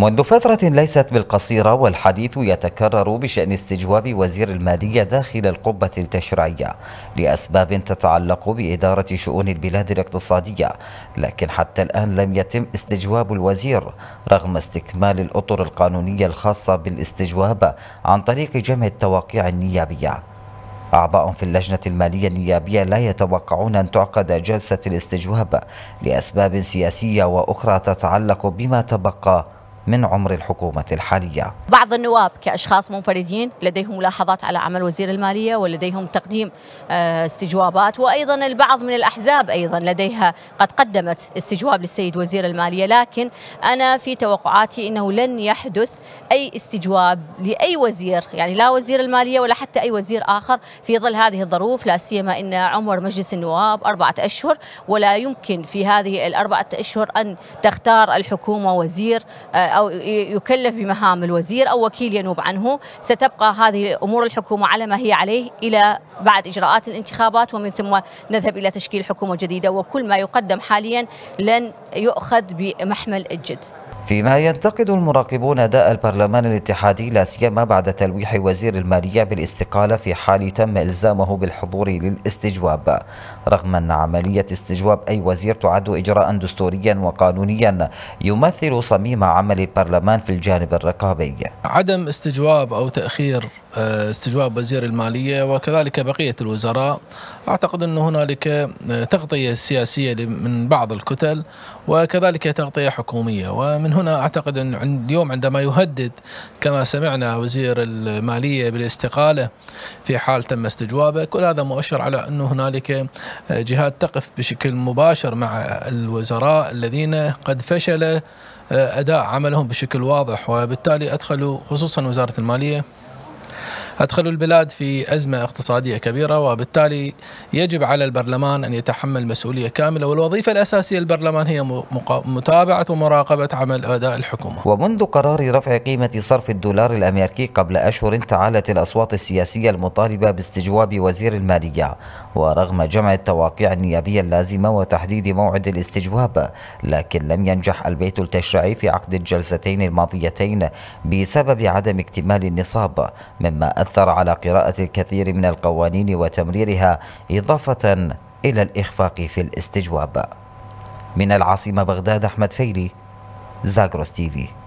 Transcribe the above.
منذ فترة ليست بالقصيرة والحديث يتكرر بشأن استجواب وزير المالية داخل القبة التشريعية لأسباب تتعلق بإدارة شؤون البلاد الاقتصادية لكن حتى الآن لم يتم استجواب الوزير رغم استكمال الأطر القانونية الخاصة بالاستجواب عن طريق جمع التواقيع النيابية أعضاء في اللجنة المالية النيابية لا يتوقعون أن تعقد جلسة الاستجواب لأسباب سياسية وأخرى تتعلق بما تبقى من عمر الحكومة الحالية بعض النواب كأشخاص منفردين لديهم ملاحظات على عمل وزير المالية ولديهم تقديم آه، استجوابات وأيضا البعض من الأحزاب أيضا لديها قد قدمت استجواب للسيد وزير المالية لكن أنا في توقعاتي أنه لن يحدث أي استجواب لأي وزير يعني لا وزير المالية ولا حتى أي وزير آخر في ظل هذه الظروف لا سيما أن عمر مجلس النواب أربعة أشهر ولا يمكن في هذه الأربعة أشهر أن تختار الحكومة وزير آه، أو يكلف بمهام الوزير أو وكيل ينوب عنه ستبقى هذه أمور الحكومة على ما هي عليه إلى بعد إجراءات الانتخابات ومن ثم نذهب إلى تشكيل حكومة جديدة وكل ما يقدم حاليا لن يؤخذ بمحمل الجد فيما ينتقد المراقبون اداء البرلمان الاتحادي لا سيما بعد تلويح وزير الماليه بالاستقاله في حال تم الزامه بالحضور للاستجواب رغم ان عمليه استجواب اي وزير تعد اجراء دستوريا وقانونيا يمثل صميم عمل البرلمان في الجانب الرقابي عدم استجواب او تاخير آه، استجواب وزير الماليه وكذلك بقيه الوزراء أعتقد انه هنالك آه، تغطية سياسية من بعض الكتل وكذلك تغطية حكومية ومن هنا أعتقد أن اليوم عندما يهدد كما سمعنا وزير المالية بالاستقالة في حال تم استجوابه كل هذا مؤشر على انه هنالك آه، جهات تقف بشكل مباشر مع الوزراء الذين قد فشل آه، أداء عملهم بشكل واضح وبالتالي أدخلوا خصوصا وزارة المالية أدخلوا البلاد في أزمة اقتصادية كبيرة وبالتالي يجب على البرلمان أن يتحمل مسؤولية كاملة والوظيفة الأساسية للبرلمان هي متابعة ومراقبة عمل أداء الحكومة ومنذ قرار رفع قيمة صرف الدولار الأمريكي قبل أشهر تعالت الأصوات السياسية المطالبة باستجواب وزير المالية ورغم جمع التواقيع النيابية اللازمة وتحديد موعد الاستجواب لكن لم ينجح البيت التشريعي في عقد الجلستين الماضيتين بسبب عدم اكتمال النصاب مما أثر أثر على قراءة الكثير من القوانين وتمريرها إضافة إلى الإخفاق في الاستجواب من العاصمة بغداد أحمد فيلي زاغروس تيفي